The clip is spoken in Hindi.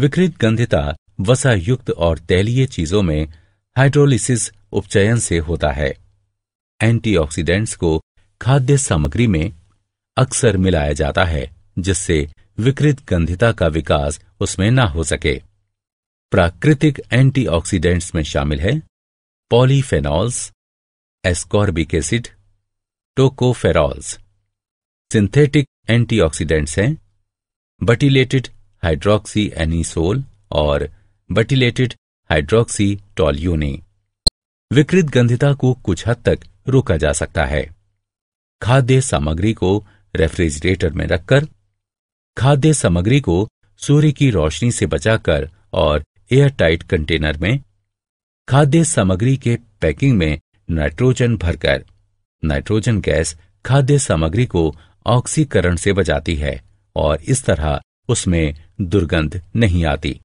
विकृत गंधिता वसा युक्त और तैलीय चीजों में हाइड्रोलिसिस उपचयन से होता है एंटीऑक्सीडेंट्स को खाद्य सामग्री में अक्सर मिलाया जाता है जिससे विकृत गंधिता का विकास उसमें ना हो सके प्राकृतिक एंटीऑक्सीडेंट्स में शामिल है polyphenols ascorbic acid tocopherols synthetic antioxidants हैं बटिलेटेड हाइड्रोक्सी एनीसोल और बटिलेटेड हाइड्रोक्सी टॉल्यूने विकृत गंधिता को कुछ हद तक रोका जा सकता है खाद्य सामग्री को रेफ्रिजरेटर में रखकर खाद्य सामग्री को सूर्य की रोशनी से बचाकर और एयरटाइट कंटेनर में खाद्य सामग्री के पैकिंग में नाइट्रोजन भरकर नाइट्रोजन गैस खाद्य सामग्री को ऑक्सीकरण से बचाती है और इस तरह उसमें दुर्गंध नहीं आती